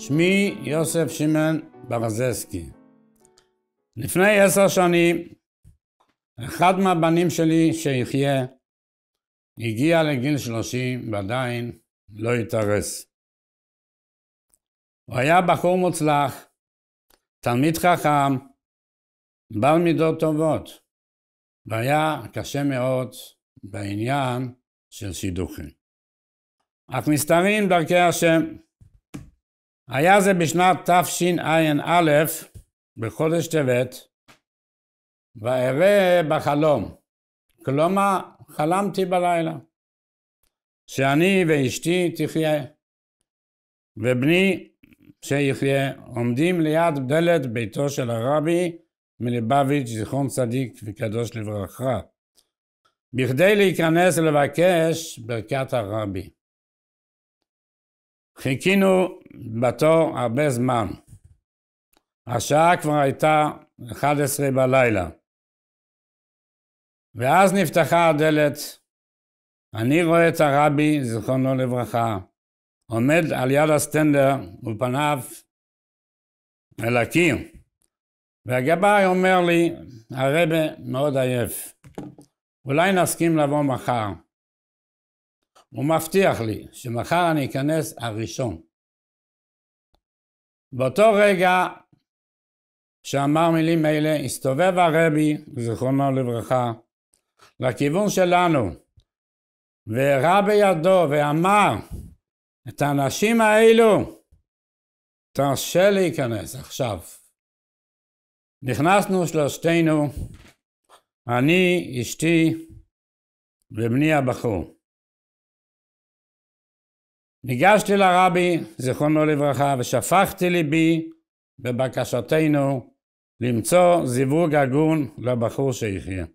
שמי יוסף שמען ברזסקי. לפני עשר שנים, אחד מהבנים שלי שיחיה, הגיע לגיל שלושים ועדיין לא התארס. הוא היה בחור מוצלח, תלמיד חכם, בעל מידות טובות, והיה קשה מאוד בעניין של שידוכים. אך מסתרים דרכי השם. היה זה בשנת תשע"א, בחודש טבת, ואראה בחלום. כלומר, חלמתי בלילה, שאני ואשתי תחיה, ובני שיחיה, עומדים ליד דלת ביתו של הרבי מלובביץ', זיכרון צדיק וקדוש לברכה, בכדי להיכנס ולבקש ברכת הרבי. חיכינו בתור הרבה זמן. השעה כבר הייתה 11 בלילה. ואז נפתחה הדלת. אני רואה את הרבי, זיכרונו לברכה, עומד על יד הסטנדר ופניו אל הקיר. והגבאי אומר לי, הרבה מאוד עייף, אולי נסכים לבוא מחר. הוא מבטיח לי שמחר אני אכנס הראשון. באותו רגע שאמר מילים אלה, הסתובב הרבי, זיכרונו לברכה, לכיוון שלנו, והראה בידו ואמר, את האנשים האלו, תרשה להיכנס עכשיו. נכנסנו שלושתנו, אני, אשתי ובני הבחור. ניגשתי לרבי, זיכרונו לברכה, ושפכתי ליבי בבקשתנו למצוא זיווג הגון לבחור שיחיה.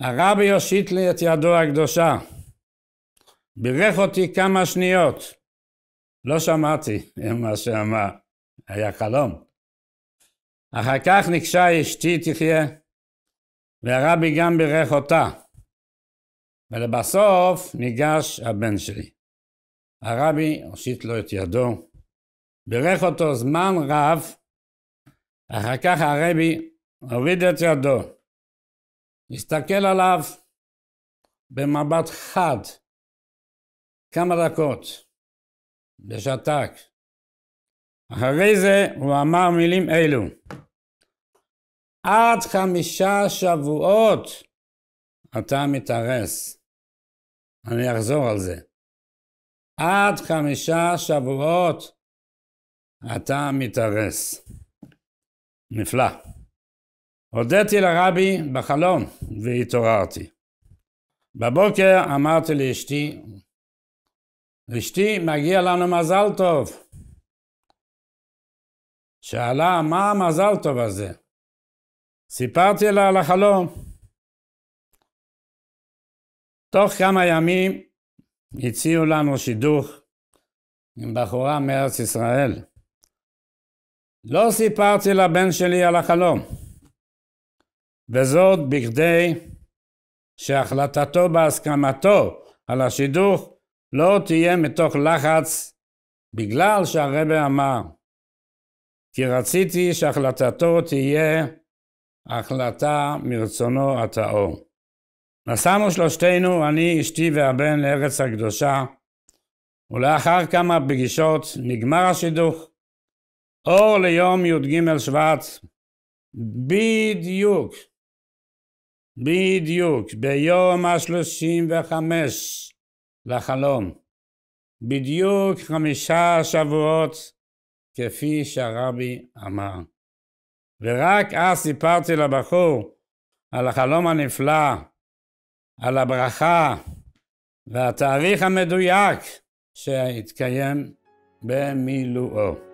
הרבי הושיט לי את ידו הקדושה, בירך אותי כמה שניות. לא שמעתי מה שאמר, היה חלום. אחר כך ניגשה אשתי תחיה, והרבי גם בירך אותה. ולבסוף ניגש הבן שלי. הרבי הושיט לו את ידו, בירך אותו זמן רב, אחר כך הרבי הוריד את ידו, הסתכל עליו במבט חד כמה דקות, ושתק. אחרי זה הוא אמר מילים אלו: עד חמישה שבועות אתה מתארס. אני אחזור על זה. עד חמישה שבועות אתה מתארס. נפלא. הודיתי לרבי בחלום והתעוררתי. בבוקר אמרתי לאשתי, אשתי, מגיע לנו מזל טוב. שאלה, מה המזל טוב הזה? סיפרתי לה על החלום. תוך כמה ימים הציעו לנו שידוך עם בחורה מארץ ישראל. לא סיפרתי לבן שלי על החלום, וזאת בכדי שהחלטתו בהסכמתו על השידוך לא תהיה מתוך לחץ, בגלל שהרבה אמר, כי רציתי שהחלטתו תהיה החלטה מרצונו הטהור. נסענו שלושתנו, אני, אשתי והבן, לארץ הקדושה, ולאחר כמה פגישות נגמר השידוך. אור ליום י"ג שבט, בדיוק, בדיוק, ביום השלושים וחמש לחלום, בדיוק חמישה שבועות, כפי שהרבי אמר. ורק אז סיפרתי לבחור על החלום הנפלא על הברכה והתאריך המדויק שהתקיים במילואו.